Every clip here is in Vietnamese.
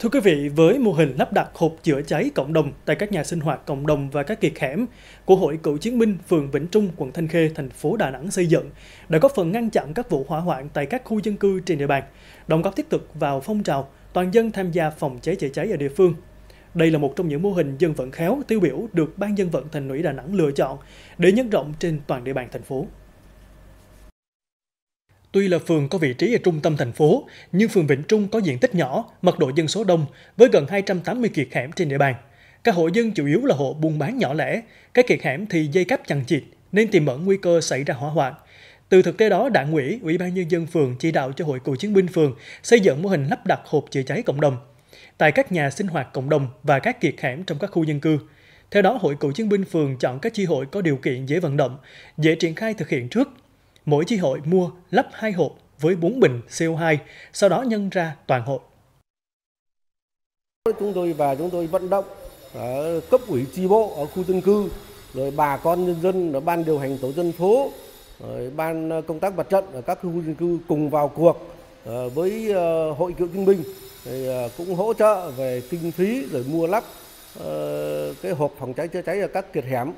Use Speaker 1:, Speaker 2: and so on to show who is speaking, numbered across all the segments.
Speaker 1: Thưa quý vị, với mô hình lắp đặt hộp chữa cháy cộng đồng tại các nhà sinh hoạt cộng đồng và các kiệt hẻm của Hội Cựu Chiến binh phường Vĩnh Trung, quận Thanh Khê, thành phố Đà Nẵng xây dựng đã có phần ngăn chặn các vụ hỏa hoạn tại các khu dân cư trên địa bàn, đóng góp thiết thực vào phong trào toàn dân tham gia phòng cháy chữa cháy ở địa phương. Đây là một trong những mô hình dân vận khéo tiêu biểu được Ban dân vận thành ủy Đà Nẵng lựa chọn để nhân rộng trên toàn địa bàn thành phố. Tuy là phường có vị trí ở trung tâm thành phố, nhưng phường Vĩnh Trung có diện tích nhỏ, mật độ dân số đông, với gần 280 kiệt hẻm trên địa bàn. Các hộ dân chủ yếu là hộ buôn bán nhỏ lẻ, các kiệt hẻm thì dây cáp chằng chịt nên tiềm ẩn nguy cơ xảy ra hỏa hoạn. Từ thực tế đó, Đảng ủy, Ủy ban nhân dân phường chỉ đạo cho Hội Cựu chiến binh phường xây dựng mô hình lắp đặt hộp chữa cháy cộng đồng tại các nhà sinh hoạt cộng đồng và các kiệt hẻm trong các khu dân cư. Theo đó, Hội Cựu chiến binh phường chọn các chi hội có điều kiện dễ vận động, dễ triển khai thực hiện trước mỗi chi hội mua lắp hai hộp với 4 bình CO2, sau đó nhân ra toàn hội.
Speaker 2: Chúng tôi và chúng tôi vận động ở cấp ủy chi bộ ở khu dân cư, rồi bà con nhân dân, ở ban điều hành tổ dân phố, rồi ban công tác mặt trận ở các khu dân cư cùng vào cuộc ờ, với ờ, hội cựu chiến binh thì ờ, cũng hỗ trợ về kinh phí rồi mua lắp cái hộp phòng cháy chữa cháy ở các kiệt
Speaker 1: hẻm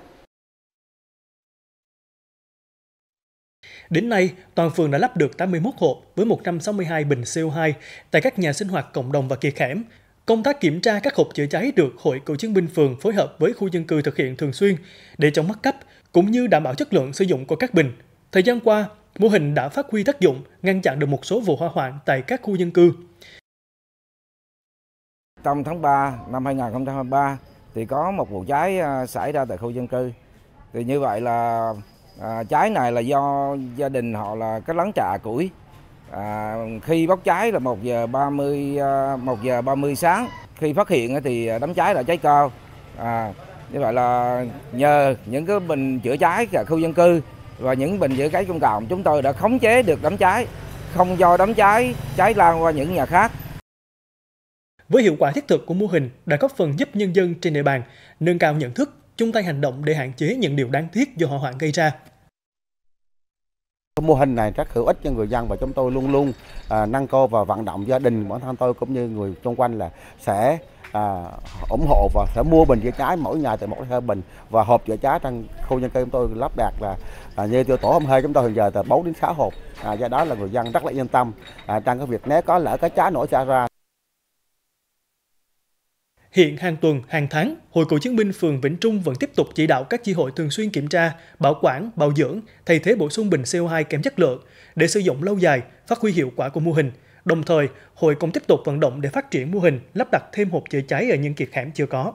Speaker 1: Đến nay, toàn phường đã lắp được 81 hộp với 162 bình CO2 tại các nhà sinh hoạt cộng đồng và kiệt hẻm. Công tác kiểm tra các hộp chữa cháy được Hội Cựu chiến binh phường phối hợp với khu dân cư thực hiện thường xuyên để chống mất cấp cũng như đảm bảo chất lượng sử dụng của các bình. Thời gian qua, mô hình đã phát huy tác dụng ngăn chặn được một số vụ hỏa hoạn tại các khu dân cư.
Speaker 3: Trong tháng 3 năm 2023 thì có một vụ cháy à, xảy ra tại khu dân cư. Thì như vậy là à, cháy này là do gia đình họ là cái lán trà củi à, khi bốc cháy là một giờ ba mươi à, một giờ ba mươi sáng khi phát hiện thì đám cháy đã cháy cao à, như vậy là nhờ những cái bình chữa cháy cả khu dân cư và những bình chữa cháy công cộng chúng tôi đã khống chế được đám cháy không do đám cháy cháy lan qua những nhà khác
Speaker 1: với hiệu quả thiết thực của mô hình đã góp phần giúp nhân dân trên địa bàn nâng cao nhận thức chung tay hành động để hạn chế những điều đáng tiếc do hỏa hoạn gây ra cái mô hình này rất
Speaker 4: hữu ích cho người dân và chúng tôi luôn luôn à, nâng cao và vận động gia đình bản thân tôi cũng như người xung quanh là sẽ à, ủng hộ và sẽ mua bình chữa cháy mỗi nhà từ một hai bình và hộp chữa cháy trong khu dân cư chúng tôi lắp đặt là à, như tiêu tổ hôm hơi chúng tôi hiện giờ từ 4 đến 6 hộp à, do đó là người dân rất là yên tâm à, trong cái việc nếu có lỡ cái cháy nổ xảy ra
Speaker 1: Hiện hàng tuần, hàng tháng, Hội Cựu chiến binh phường Vĩnh Trung vẫn tiếp tục chỉ đạo các chi hội thường xuyên kiểm tra, bảo quản, bảo dưỡng, thay thế bổ sung bình CO2 kém chất lượng để sử dụng lâu dài, phát huy hiệu quả của mô hình. Đồng thời, hội cũng tiếp tục vận động để phát triển mô hình, lắp đặt thêm hộp chữa cháy ở những kiệt hẻm chưa có.